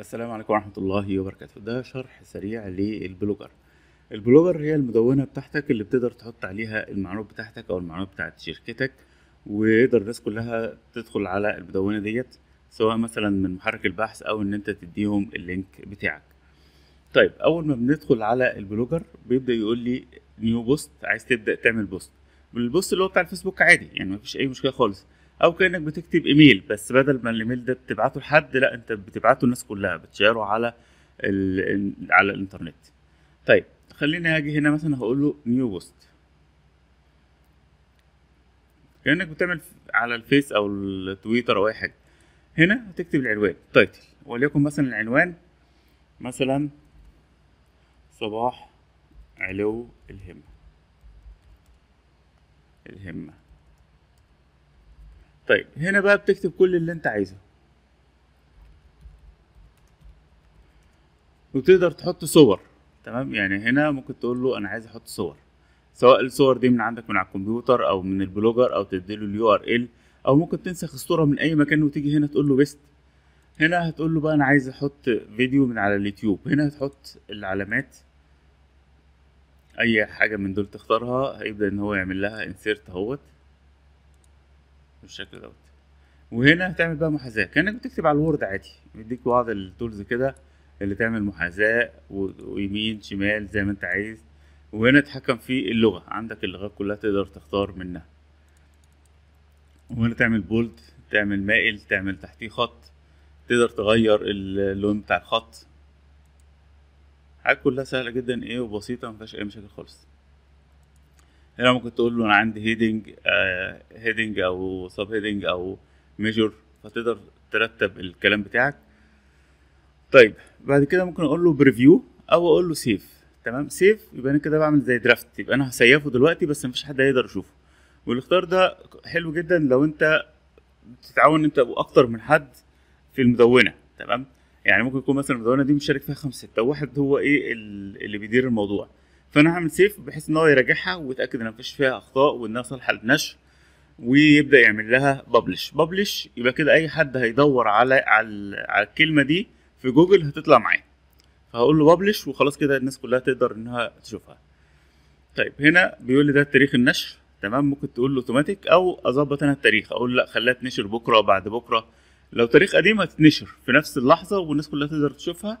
السلام عليكم ورحمة الله وبركاته ده شرح سريع للبلوجر البلوجر هي المدونة بتاعتك اللي بتقدر تحط عليها المعلومات بتاعتك أو المعلومات بتاعت شركتك ويقدر الناس كلها تدخل على المدونة ديت سواء مثلا من محرك البحث أو إن أنت تديهم اللينك بتاعك طيب أول ما بندخل على البلوجر بيبدأ يقول لي نيو بوست عايز تبدأ تعمل بوست البوست اللي هو بتاع الفيسبوك عادي يعني مفيش أي مشكلة خالص او كانك بتكتب ايميل بس بدل ما الايميل ده بتبعته لحد لا انت بتبعته للناس كلها بتشيره على ال على الانترنت طيب خليني اجي هنا مثلا هقول له نيو بوست كانك بتعمل على الفيس او التويتر او اي حاجه هنا هتكتب العنوان تايتل طيب، وليكن مثلا العنوان مثلا صباح علو الهمه الهمه طيب هنا بقى بتكتب كل اللي انت عايزه وتقدر تحط صور تمام يعني هنا ممكن تقول له انا عايز احط صور سواء الصور دي من عندك من على الكمبيوتر او من البلوجر او تديله اليو ار ال او ممكن تنسخ الصوره من اي مكان وتيجي هنا تقول له بيست هنا هتقول له بقى انا عايز احط فيديو من على اليوتيوب هنا هتحط العلامات اي حاجه من دول تختارها هيبدا ان هو يعمل لها انسيرت اهوت بالشكل دوت وهنا هتعمل بقى محاذاه كانك بتكتب على الوورد عادي بيديك بعض التولز كده اللي تعمل محاذاه ويمين شمال زي ما انت عايز وهنا تحكم في اللغه عندك اللغات كلها تقدر تختار منها وهنا تعمل بولد تعمل مائل تعمل تحتيه خط تقدر تغير اللون بتاع الخط حاجات كلها سهله جدا ايه وبسيطه مفيهاش اي مشاكل خالص هنا ممكن تقول له انا عندي هيدنج آه، هيدنج او سب هيدنج او ميجور فتقدر ترتب الكلام بتاعك طيب بعد كده ممكن اقول له بريفيو او اقول له سيف تمام سيف يبقى انا كده بعمل زي درافت يبقى انا هسيفه دلوقتي بس مفيش حد هيقدر يشوفه والاختيار ده حلو جدا لو انت بتتعاون انت واكتر من حد في المدونه تمام يعني ممكن يكون مثلا المدونه دي مشارك فيها خمسه ستة واحد هو ايه اللي بيدير الموضوع فانا هعمل سيف بحيث ان هو يراجعها ويتاكد ان مفيش فيها اخطاء وانها صالحه للنشر ويبدا يعمل لها ببلش ببلش يبقى كده اي حد هيدور على على, على الكلمه دي في جوجل هتطلع معاه فهقول له ببلش وخلاص كده الناس كلها تقدر انها تشوفها طيب هنا بيقول لي ده تاريخ النشر تمام ممكن تقول له اوتوماتيك او اظبط انا التاريخ اقول لا خليها تنشر بكره بعد بكره لو تاريخ قديم هتتنشر في نفس اللحظه والناس كلها تقدر تشوفها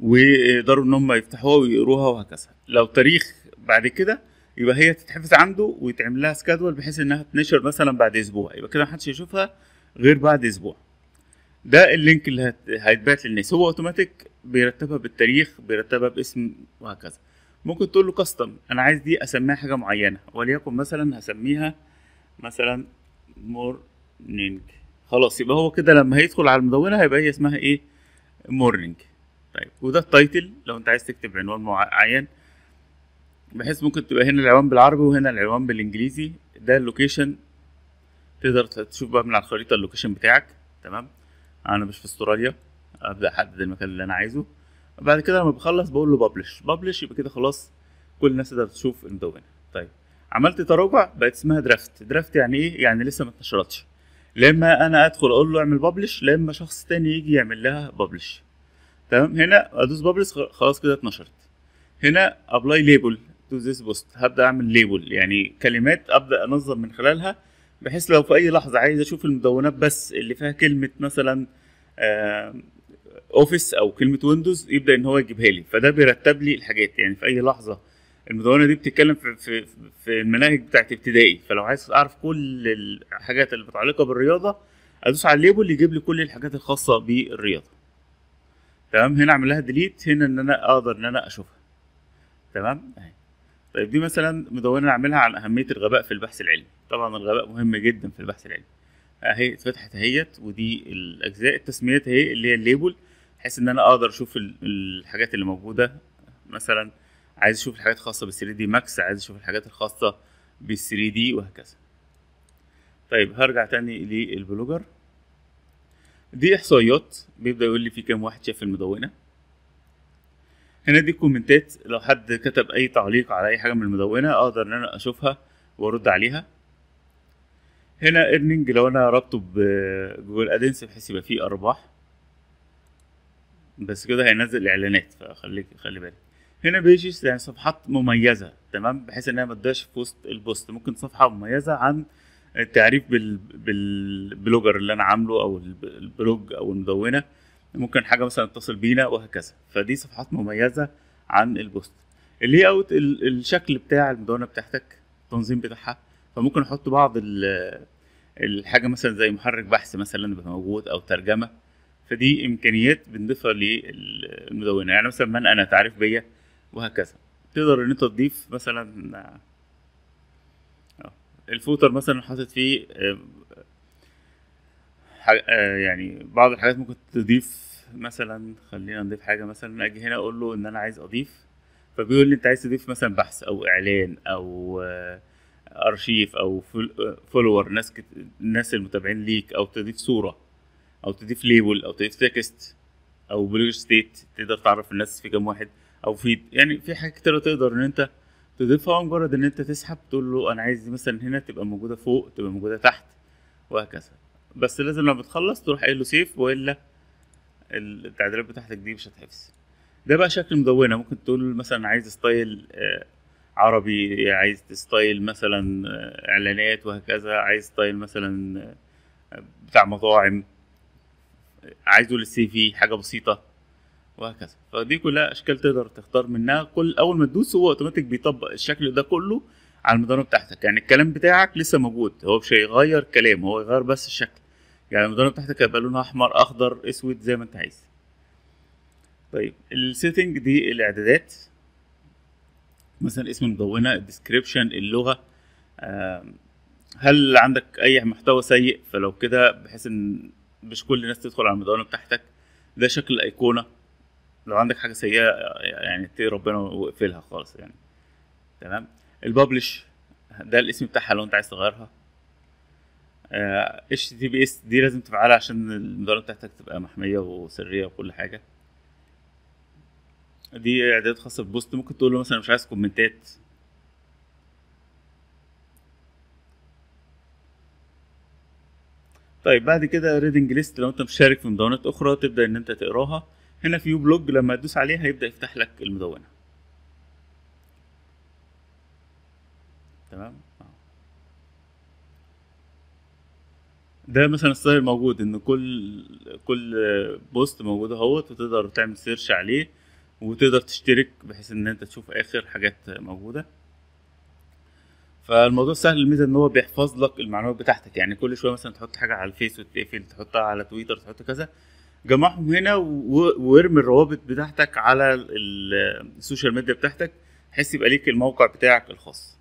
ويقدروا ان هم يفتحوها ويقروها وهكذا لو تاريخ بعد كده يبقى هي تتحفظ عنده ويتعمل لها سكادول بحيث انها تنشر مثلا بعد اسبوع يبقى كده محدش يشوفها غير بعد اسبوع ده اللينك اللي هت... هيتبعت للناس هو اوتوماتيك بيرتبها بالتاريخ بيرتبها باسم وهكذا ممكن تقول له كاستم انا عايز دي اسميها حاجه معينه وليكن مثلا هسميها مثلا مورنينج خلاص يبقى هو كده لما هيدخل على المدونه هيبقى هي اسمها ايه مورنينج طيب وده التايتل لو انت عايز تكتب عنوان معين بحيث ممكن تبقى هنا العنوان بالعربي وهنا العنوان بالانجليزي ده اللوكيشن تقدر تشوف بقى من على الخريطه اللوكيشن بتاعك تمام انا مش في استراليا ابدا احدد المكان اللي انا عايزه بعد كده لما بخلص بقول له ببلش ببلش يبقى كده خلاص كل الناس تقدر تشوف المدونه طيب عملت تراجع بقت اسمها درافت درافت يعني ايه يعني لسه ما اتنشرتش لا اما انا ادخل اقول له اعمل ببلش لا اما شخص تاني يجي يعمل لها ببلش تمام هنا ادوس بابلس خلاص كده اتنشرت هنا ابلاي ليبل تو ذيس بوست هبدا اعمل ليبل يعني كلمات ابدا انظم من خلالها بحيث لو في اي لحظه عايز اشوف المدونات بس اللي فيها كلمه مثلا اوفيس آه، او كلمه ويندوز يبدا ان هو يجيبها لي فده بيرتب لي الحاجات يعني في اي لحظه المدونه دي بتتكلم في في في المناهج بتاعت ابتدائي فلو عايز اعرف كل الحاجات اللي متعلقه بالرياضه ادوس على الليبل يجيب لي كل الحاجات الخاصه بالرياضه تمام هنا اعمل لها ديليت هنا ان انا اقدر ان انا اشوفها تمام اهي طيب دي مثلا مدونه نعملها عن اهميه الغباء في البحث العلمي طبعا الغباء مهم جدا في البحث العلمي اهي اتفتحت اهيت ودي الاجزاء التسميات اهي اللي هي الليبل بحيث ان انا اقدر اشوف الحاجات اللي موجوده مثلا عايز اشوف الحاجات الخاصه بال 3 دي ماكس عايز اشوف الحاجات الخاصه بال 3 دي وهكذا طيب هرجع تاني للبلوجر دي احصائيات بيبدا يقول لي في كام واحد شاف المدونه هنا دي الكومنتات لو حد كتب اي تعليق على اي حاجه من المدونه اقدر ان انا اشوفها وارد عليها هنا ايرنينج لو انا ربطه بجوجل ادنس بحيث يبقى فيه ارباح بس كده هينزل اعلانات فخليك خلي بالك هنا بيجز يعني صفحات مميزه تمام بحيث انها ما تضيعش في وسط البوست ممكن صفحه مميزه عن التعريف بالبلوجر اللي انا عامله او البلوج او المدونه ممكن حاجه مثلا تتصل بينا وهكذا فدي صفحات مميزه عن البوست اللي اوت الشكل بتاع المدونه بتاعتك التنظيم بتاعها فممكن احط بعض الحاجه مثلا زي محرك بحث مثلا بيبقى موجود او ترجمه فدي امكانيات بنضيفها للمدونه يعني مثلا من انا تعريف بيا وهكذا تقدر ان انت تضيف مثلا الفوتر مثلا حاطط فيه آه، آه، يعني بعض الحاجات ممكن تضيف مثلا خلينا نضيف حاجه مثلا اجي هنا اقول له ان انا عايز اضيف فبيقول لي انت عايز تضيف مثلا بحث او اعلان او آه، ارشيف او فولور ناس كت... الناس المتابعين ليك او تضيف صوره او تضيف ليبل او تضيف تكست او بلوج ستيت تقدر تعرف الناس في كام واحد او في يعني في حاجات كتير تقدر ان انت تضيفها مجرد ان انت تسحب تقول له انا عايز مثلا هنا تبقى موجوده فوق تبقى موجوده تحت وهكذا بس لازم لما تخلص تروح قايل له سيف والا التعديلات بتاعتك دي مش هتحفظ ده بقى شكل مدونه ممكن تقول مثلا عايز ستايل آه، عربي عايز ستايل مثلا آه، اعلانات وهكذا عايز ستايل مثلا آه، بتاع مطاعم عايزه للسي في حاجه بسيطه وهكذا فدي كلها اشكال تقدر تختار منها كل اول ما تدوس هو اوتوماتيك بيطبق الشكل ده كله على المدونه بتاعتك يعني الكلام بتاعك لسه موجود هو مش هيغير كلام هو يغير بس الشكل يعني المدونه بتاعتك هيبقى لونها احمر اخضر اسود زي ما انت عايز طيب السيتنج دي الاعدادات مثلا اسم المدونه الديسكريبشن اللغه هل عندك اي محتوى سيء فلو كده بحيث ان مش كل الناس تدخل على المدونه بتاعتك ده شكل الايقونه لو عندك حاجه سيئه يعني اتقي ربنا واقفلها خالص يعني تمام الببلش ده الاسم بتاعها لو انت عايز تغيرها اتش تي بي اس دي لازم تفعلها عشان المدونه بتاعتك تبقى محميه وسريه وكل حاجه دي اعدادات خاصه بالبوست ممكن تقول له مثلا مش عايز كومنتات طيب بعد كده ريدنج ليست لو انت مشارك في مدونات اخرى تبدا ان انت تقراها هنا في يو بلوج لما تدوس عليه هيبدا يفتح لك المدونه تمام ده مثلا الساير موجود ان كل كل بوست موجود اهوت وتقدر تعمل سيرش عليه وتقدر تشترك بحيث ان انت تشوف اخر حاجات موجوده فالموضوع سهل الميزه ان هو بيحفظ لك المعلومات بتاعتك يعني كل شويه مثلا تحط حاجه على الفيس وتقفل تحطها على تويتر تحط كذا جمعهم هنا وارمي الروابط بتاعتك على السوشيال ميديا بتاعتك بحيث يبقى ليك الموقع بتاعك الخاص